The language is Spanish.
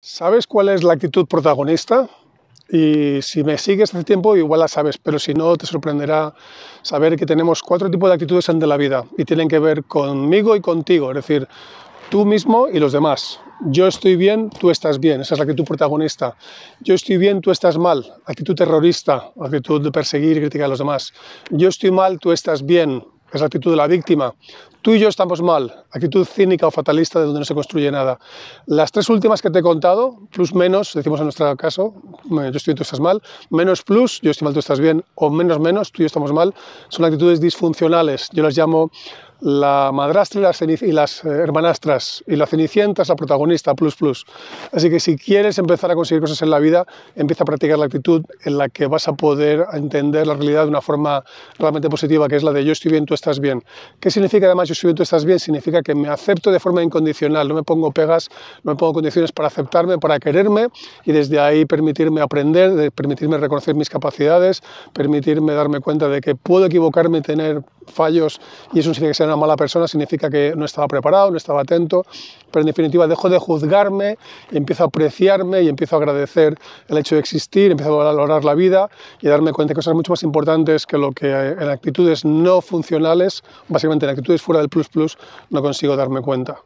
¿Sabes cuál es la actitud protagonista? Y si me sigues hace tiempo, igual la sabes, pero si no, te sorprenderá saber que tenemos cuatro tipos de actitudes en la vida y tienen que ver conmigo y contigo, es decir, tú mismo y los demás. Yo estoy bien, tú estás bien, esa es la actitud protagonista. Yo estoy bien, tú estás mal, actitud terrorista, actitud de perseguir y criticar a los demás. Yo estoy mal, tú estás bien, es la actitud de la víctima. Tú y yo estamos mal, actitud cínica o fatalista de donde no se construye nada. Las tres últimas que te he contado, plus menos, decimos en nuestro caso, eh, yo estoy tú estás mal, menos plus, yo estoy mal, tú estás bien, o menos menos, tú y yo estamos mal, son actitudes disfuncionales. Yo las llamo la madrastra y las, eh, hermanastras y la cenicienta es la protagonista, plus plus. Así que si quieres empezar a conseguir cosas en la vida, empieza a practicar la actitud en la que vas a poder entender la realidad de una forma realmente positiva, que es la de yo estoy bien, tú estás bien. ¿Qué significa además yo estoy bien, tú estás bien? Significa que me acepto de forma incondicional, no me pongo pegas, no me pongo condiciones para aceptarme, para quererme y desde ahí permitirme aprender, permitirme reconocer mis capacidades, permitirme darme cuenta de que puedo equivocarme, y tener fallos y eso no significa que sea una mala persona, significa que no estaba preparado, no estaba atento, pero en definitiva dejo de juzgarme, y empiezo a apreciarme y empiezo a agradecer el hecho de existir, empiezo a valorar la vida y a darme cuenta de cosas mucho más importantes que lo que eh, en actitudes no funcionales, básicamente en actitudes fuera del plus plus, no consigo darme cuenta.